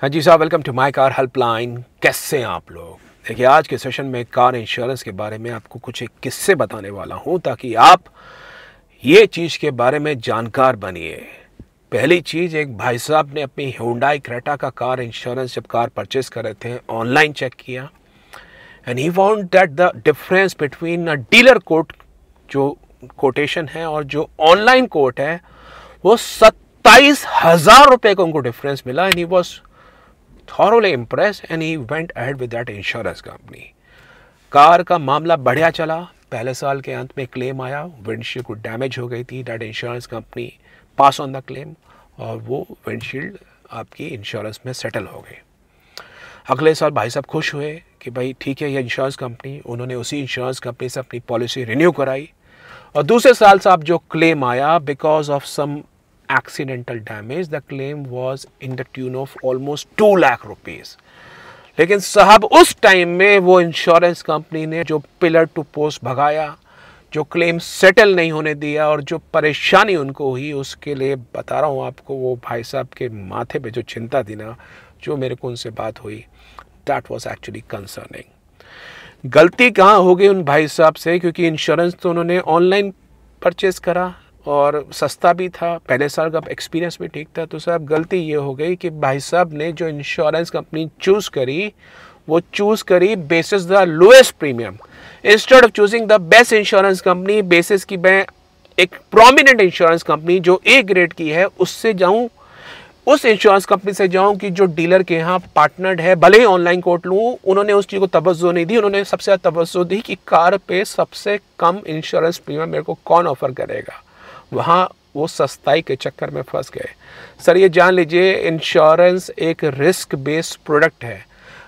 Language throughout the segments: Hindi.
हाँ जी साहब welcome to my car helpline कैसे हैं आप लोग देखिए आज के सेशन में कार इंश्योरेंस के बारे में आपको कुछ एक किस्से बताने वाला हूँ ताकि आप ये चीज़ के बारे में जानकार बनिए पहली चीज़ एक भाई साहब ने अपनी होंडाई क्रेटा का कार इंश्योरेंस जब कार परचेज कर रहे थे ऑनलाइन चेक किया and he want that the difference between a dealer quote जो कोटेशन है और जो ऑनलाइन कोट है वो सत्ताईस हज़ार रुपये का उनको डिफरेंस मिला and he was thoroughly impress and he went ahead with that insurance company car का मामला बढ़िया चला पहले साल के अंत में क्लेम आया विंडशील्ड को डैमेज हो गई थी that insurance company pass on the claim और वो विंडशील्ड आपकी इंश्योरेंस में सेटल हो गई अगले साल भाई साहब खुश हुए कि भाई ठीक है ये इंश्योरेंस कंपनी उन्होंने उसी इंश्योरेंस कंपनी से अपनी पॉलिसी रिन्यू कराई और दूसरे साल साहब जो क्लेम आया because of some accidental damage the claim was in the tune of almost two lakh rupees लेकिन साहब उस टाइम में वो इंश्योरेंस कंपनी ने जो पिलर टू पोस्ट भगाया जो क्लेम सेटल नहीं होने दिया और जो परेशानी उनको हुई उसके लिए बता रहा हूँ आपको वो भाई साहब के माथे पे जो चिंता थी ना जो मेरे को उनसे बात हुई दैट वॉज एक्चुअली कंसर्निंग गलती कहाँ हो गई उन भाई साहब से क्योंकि इंश्योरेंस तो उन्होंने ऑनलाइन परचेज करा और सस्ता भी था पहले साल का एक्सपीरियंस भी ठीक था तो साहब गलती ये हो गई कि भाई साहब ने जो इंश्योरेंस कंपनी चूज़ करी वो चूज़ करी basis the lowest premium instead of choosing the best insurance company basis की मैं एक प्रोमिनेंट इंश्योरेंस कंपनी जो ए ग्रेड की है उससे जाऊँ उस इंश्योरेंस कंपनी से जाऊं कि जो डीलर के यहाँ पार्टनर है भले ही ऑनलाइन कोर्ट लूँ उन्होंने उस चीज़ को तवज्जो नहीं दी उन्होंने सबसे ज़्यादा तवज्जो दी कि कार पे सबसे कम इंश्योरेंस प्रीमियम मेरे को कौन ऑफर करेगा वहाँ वो सस्ताई के चक्कर में फंस गए सर ये जान लीजिए इंश्योरेंस एक रिस्क बेस्ड प्रोडक्ट है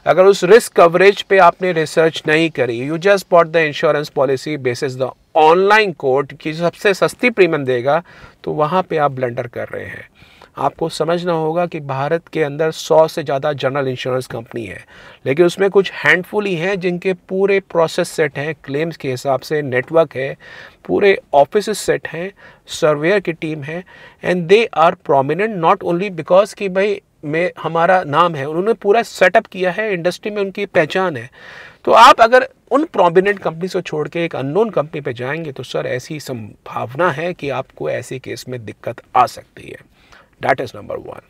अगर उस रिस्क कवरेज पे आपने रिसर्च नहीं करी you just bought the insurance policy basis the online quote की सबसे सस्ती प्रीमियम देगा तो वहाँ पे आप ब्लेंडर कर रहे हैं आपको समझना होगा कि भारत के अंदर सौ से ज़्यादा जनरल इंश्योरेंस कंपनी है लेकिन उसमें कुछ हैंडफुल ही हैं जिनके पूरे प्रोसेस सेट हैं क्लेम्स के हिसाब से नेटवर्क है पूरे ऑफिस सेट हैं सर्वेयर की टीम है and they are prominent not only because कि भाई में हमारा नाम है उन्होंने पूरा सेटअप किया है इंडस्ट्री में उनकी पहचान है तो आप अगर उन प्रोमिनेंट कंपनी को छोड़ के एक अननोन कंपनी पे जाएंगे तो सर ऐसी संभावना है कि आपको ऐसे केस में दिक्कत आ सकती है डैट इज़ नंबर वन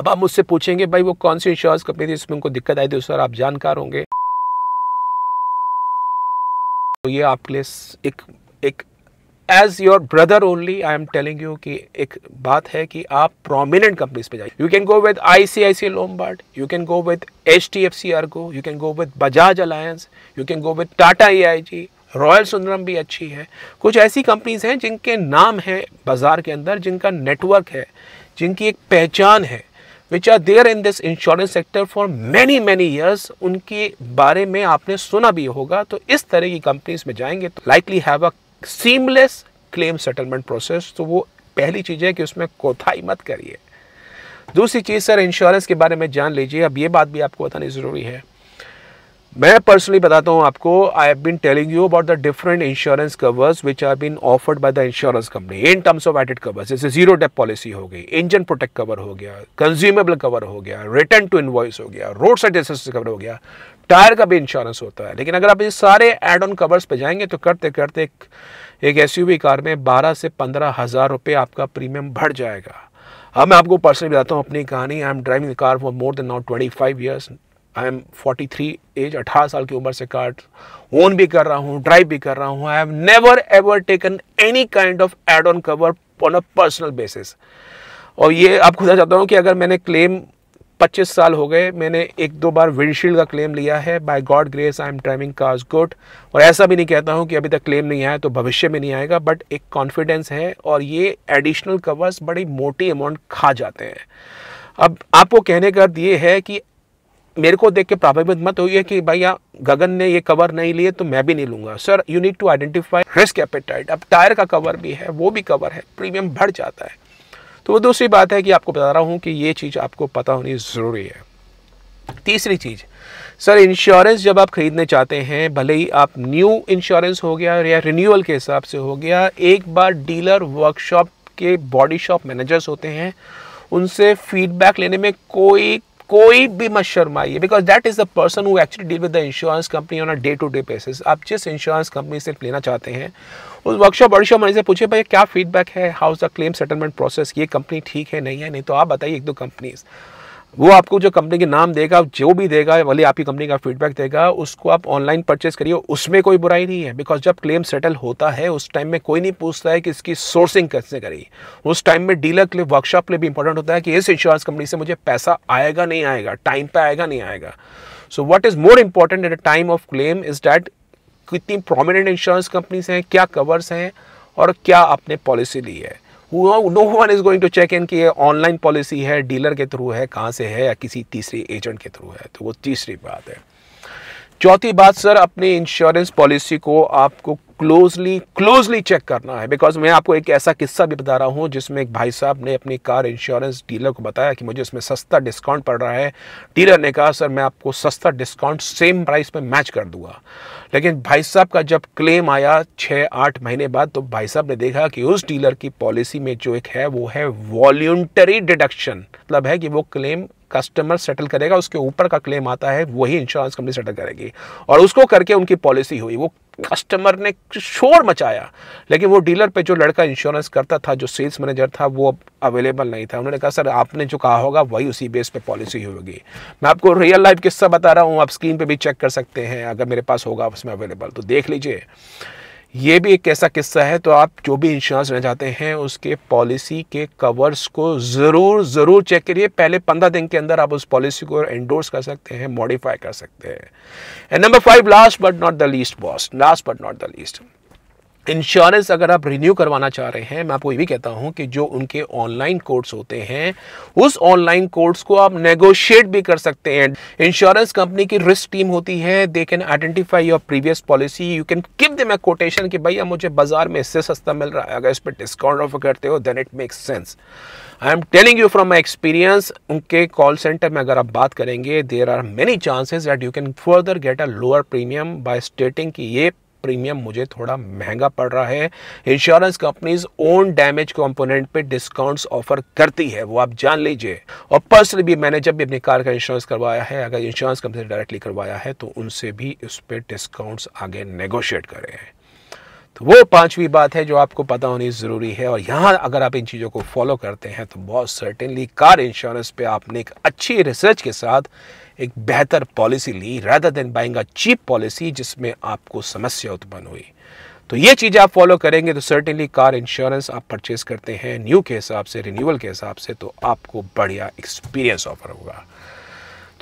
अब आप मुझसे पूछेंगे भाई वो कौन सी इंश्योरेंस कंपनी थी जिसमें उनको दिक्कत आई थी उस पर आप जानकार होंगे तो ये आपके लिए एक एक as your brother only I am telling you कि एक बात है कि आप प्रोमिनेंट कंपनीज पे जाइए you can go with I C I C Lombard you can go with H D F C ergo you can go with Bajaj Allianz you can go with Tata A I G Royal Sundaram भी अच्छी है कुछ ऐसी कंपनीज हैं जिनके नाम हैं बाज़ार के अंदर जिनका नेटवर्क है जिनकी एक पहचान है which are there in this insurance sector for many many years उनके बारे में आपने सुना भी होगा तो इस तरह की कंपनीज में जाएंगे तो likely have a seamless claim settlement process तो वो पहली चीज़ है कि उसमें कोथाई मत करिए दूसरी चीज़ सर इंश्योरेंस के बारे में जान लीजिए अब ये बात भी आपको बतानी ज़रूरी है मैं पर्सनली बताता हूँ आपको I have been telling you about the different insurance covers which are been offered by the insurance company in terms of added covers जैसे जीरो डेप पॉलिसी हो गई इंजन प्रोटेक्ट कवर हो गया कंज्यूमेबल कवर हो गया रिटर्न टू इन्वॉइस हो गया रोड साइड एसेस कवर हो गया टायर का भी इंश्योरेंस होता है लेकिन अगर आप ये सारे एड ऑन कवर्स पर जाएंगे तो करते करते एक, एक एस कार में बारह से पंद्रह हज़ार रुपये आपका प्रीमियम बढ़ जाएगा अब मैं आपको पर्सनली बताता हूँ अपनी कहानी I am driving car for more than now twenty five years I am 43 age 18 साल की उम्र से कार्ड ओन भी कर रहा हूँ ड्राइव भी कर रहा हूँ I have never ever taken any kind of add on cover on a personal basis और ये आप खुदा चाहता हूँ कि अगर मैंने क्लेम 25 साल हो गए मैंने एक दो बार विंडशील्ड का क्लेम लिया है by God grace I am driving cars good और ऐसा भी नहीं कहता हूँ कि अभी तक क्लेम नहीं आया तो भविष्य में नहीं आएगा बट एक कॉन्फिडेंस है और ये एडिशनल कवर्स बड़ी मोटी अमाउंट खा जाते हैं अब आपको कहने का अर्थ ये है कि मेरे को देख के प्रभावित मत होइए कि भैया गगन ने ये कवर नहीं लिए तो मैं भी नहीं लूंगा sir you need to identify risk appetite अब टायर का कवर भी है वो भी कवर है प्रीमियम बढ़ जाता है तो वो दूसरी बात है कि आपको बता रहा हूँ कि ये चीज़ आपको पता होनी ज़रूरी है तीसरी चीज़ सर इंश्योरेंस जब आप ख़रीदने चाहते हैं भले ही आप न्यू इंश्योरेंस हो गया या रिन्यूअल के हिसाब से हो गया एक बार डीलर वर्कशॉप के बॉडी शॉप मैनेजर्स होते हैं उनसे फीडबैक लेने में कोई कोई भी मत शर्माइए because that is the person who actually deal with the insurance company on a day to day basis आप जिस इंश्योरेंस कंपनी से लेना चाहते हैं उस वर्कशॉप वर्कशॉप मैंने से पूछे भाई क्या फीडबैक है how is the claim settlement process ये कंपनी ठीक है नहीं है नहीं तो आप बताइए एक दो कंपनीज़ वो आपको जो कंपनी के नाम देगा जो भी देगा भले आपकी कंपनी का फीडबैक देगा उसको आप ऑनलाइन परचेस करिए उसमें कोई बुराई नहीं है बिकॉज जब क्लेम सेटल होता है उस टाइम में कोई नहीं पूछता है कि इसकी सोर्सिंग कैसे करी उस टाइम में डीलर के लिए वर्कशॉप के लिए भी इंपॉर्टेंट होता है कि इस इंश्योरेंस कंपनी से मुझे पैसा आएगा नहीं आएगा टाइम पर आएगा नहीं आएगा so what is more important at a time of claim is that कितनी प्रोमिनेंट इंश्योरेंस कंपनीज हैं क्या कवर्स हैं और क्या आपने पॉलिसी ली है no one is going to check in कि ये ऑनलाइन पॉलिसी है डीलर के थ्रू है कहाँ से है या किसी तीसरे एजेंट के थ्रू है तो वो तीसरी बात है चौथी बात सर अपनी इंश्योरेंस पॉलिसी को आपको क्लोजली क्लोजली चेक करना है बिकॉज मैं आपको एक ऐसा किस्सा भी बता रहा हूँ जिसमें एक भाई साहब ने अपनी कार इंश्योरेंस डीलर को बताया कि मुझे इसमें सस्ता डिस्काउंट पड़ रहा है डीलर ने कहा सर मैं आपको सस्ता डिस्काउंट सेम प्राइस में मैच कर दूंगा लेकिन भाई साहब का जब क्लेम आया छः आठ महीने बाद तो भाई साहब ने देखा कि उस डीलर की पॉलिसी में जो एक है वो है वॉल्यूंटरी डिडक्शन मतलब है कि वो क्लेम कस्टमर सेटल करेगा उसके ऊपर का क्लेम आता है वही इंश्योरेंस कंपनी सेटल करेगी और उसको करके उनकी पॉलिसी हुई वो कस्टमर ने शोर मचाया लेकिन वो डीलर पे जो लड़का इंश्योरेंस करता था जो सेल्स मैनेजर था वो अवेलेबल नहीं था उन्होंने कहा सर आपने जो कहा होगा वही उसी बेस पे पॉलिसी होगी मैं आपको रियल लाइफ किस्सा बता रहा हूँ आप स्क्रीन पे भी चेक कर सकते हैं अगर मेरे पास होगा उसमें अवेलेबल तो देख लीजिए ये भी एक ऐसा किस्सा है तो आप जो भी इंश्योरेंस लेना चाहते हैं उसके पॉलिसी के कवर्स को ज़रूर ज़रूर चेक करिए पहले पंद्रह दिन के अंदर आप उस पॉलिसी को एंडोर्स कर सकते हैं मॉडिफाई कर सकते हैं and number five last but not the least boss last but not the least insurance अगर आप रिन्यू करवाना चाह रहे हैं मैं आपको ये भी कहता हूँ कि जो उनके ऑनलाइन कोर्स होते हैं उस ऑनलाइन कोर्स को आप नेगोशिएट भी कर सकते हैं इंश्योरेंस कंपनी की रिस्क टीम होती है they can identify your previous policy you can give them a quotation कि भैया मुझे बाजार में इससे सस्ता मिल रहा है अगर इस पर डिस्काउंट ऑफर करते हो then it makes sense I am telling you from my experience उनके कॉल सेंटर में अगर आप बात करेंगे there are many chances that you can further get a lower premium by stating कि ये प्रीमियम मुझे थोड़ा महंगा पड़ रहा है insurance companies own damage component पे डिस्काउंट्स ऑफर करती है वो आप जान लीजिए और पर्सनली भी मैंने जब भी अपनी कार का इंश्योरेंस करवाया है अगर इंश्योरेंस कंपनी से डायरेक्टली करवाया है तो उनसे भी उस पर डिस्काउंट्स आगे नेगोशिएट करें तो वो पांचवी बात है जो आपको पता होनी ज़रूरी है और यहाँ अगर आप इन चीज़ों को फॉलो करते हैं तो बहुत सर्टेनली कार इंश्योरेंस पे आपने एक अच्छी रिसर्च के साथ एक बेहतर पॉलिसी ली rather than buying a cheap policy जिसमें आपको समस्या उत्पन्न हुई तो ये चीज़ आप फॉलो करेंगे तो सर्टेनली कार इंश्योरेंस आप परचेज करते हैं न्यू के हिसाब से रिन्यूअल के हिसाब से तो आपको बढ़िया एक्सपीरियंस ऑफर होगा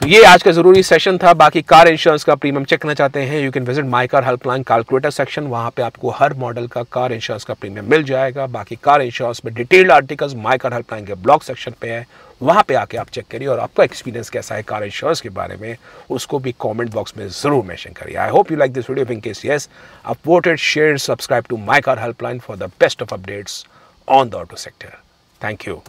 तो ये आज का ज़रूरी सेशन था बाकी कार इंश्योरेंस का प्रीमियम चेक करना चाहते हैं you can visit my car helpline calculator section वहां पे आपको हर मॉडल का कार इंश्योरेंस का प्रीमियम मिल जाएगा बाकी कार इंश्योरेंस में detailed articles my car helpline के ब्लॉग सेक्शन पे है वहाँ पे आके आप चेक करिए और आपका एक्सपीरियंस कैसा है कार इंश्योरेंस के बारे में उसको भी कॉमेंट बॉक्स में ज़रूर मैंशन करिए I hope you like this video in case आप voted share subscribe to my car helpline for the best of updates on the auto sector thank you